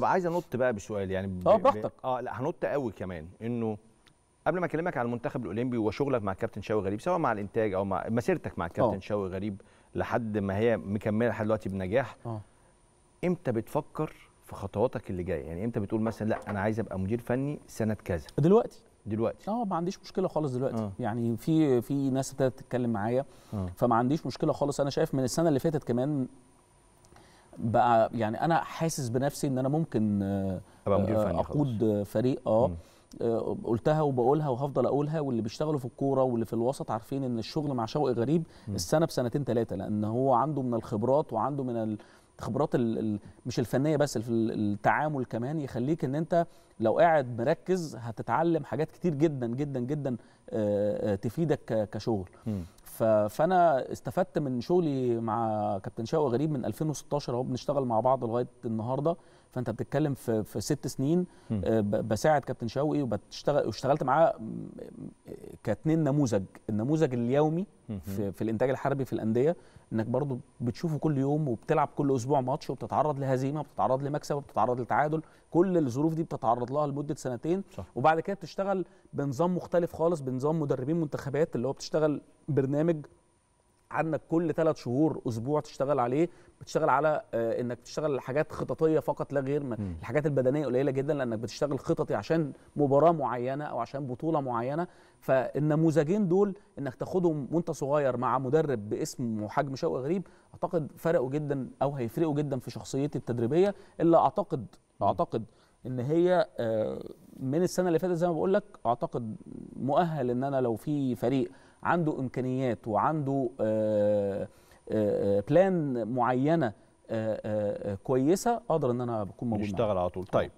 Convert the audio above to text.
بقى عايز انط بقى بسؤال يعني اه براحتك اه لا هنط قوي كمان انه قبل ما اكلمك على المنتخب الاولمبي وشغلك مع الكابتن شاوي غريب سواء مع الانتاج او مع مسيرتك مع الكابتن اه. شاوي غريب لحد ما هي مكمله لحد دلوقتي بنجاح اه امتى بتفكر في خطواتك اللي جايه يعني امتى بتقول مثلا لا انا عايز ابقى مدير فني سنه كذا دلوقتي دلوقتي اه ما عنديش مشكله خالص دلوقتي أوه. يعني في في ناس ابتدت تتكلم معايا اه. فما عنديش مشكله خالص انا شايف من السنه اللي فاتت كمان بقى يعني انا حاسس بنفسي ان انا ممكن آه، اقود فريق آه،, اه قلتها وبقولها وهفضل اقولها واللي بيشتغلوا في الكوره واللي في الوسط عارفين ان الشغل مع شوقي غريب السنه بسنتين ثلاثه لان هو عنده من الخبرات وعنده من الخبرات مش الفنيه بس التعامل كمان يخليك ان انت لو قاعد مركز هتتعلم حاجات كتير جدا جدا جدا تفيدك كشغل م. فانا استفدت من شغلي مع كابتن شوقي غريب من 2016 اهو بنشتغل مع بعض لغايه النهارده فانت بتتكلم في في ست سنين بساعد كابتن شوقي وبشتغل واشتغلت معاه كاتنين نموذج النموذج اليومي في, في الانتاج الحربي في الانديه انك برضو بتشوفه كل يوم وبتلعب كل اسبوع ماتش وبتتعرض لهزيمه وبتتعرض لمكسب وبتتعرض لتعادل كل الظروف دي بتتعرض لها لمده سنتين صح. وبعد كده بتشتغل بنظام مختلف خالص بنظام مدربين منتخبات اللي هو بتشتغل برنامج عندك كل ثلاث شهور اسبوع تشتغل عليه بتشتغل على آه، انك تشتغل حاجات خططيه فقط لا غير ما الحاجات البدنيه قليله جدا لانك بتشتغل خططي عشان مباراه معينه او عشان بطوله معينه فالنموذجين دول انك تاخدهم وانت صغير مع مدرب باسم وحجم شوقي غريب اعتقد فرقوا جدا او هيفرقوا جدا في شخصيتي التدريبيه الا اعتقد اعتقد ان هي آه، من السنه اللي فاتت زي ما بقول لك اعتقد مؤهل ان انا لو في فريق عنده امكانيات وعنده بلان آه، آه، آه، معينه كويسه اقدر ان انا بكون موجود نشتغل على طول طيب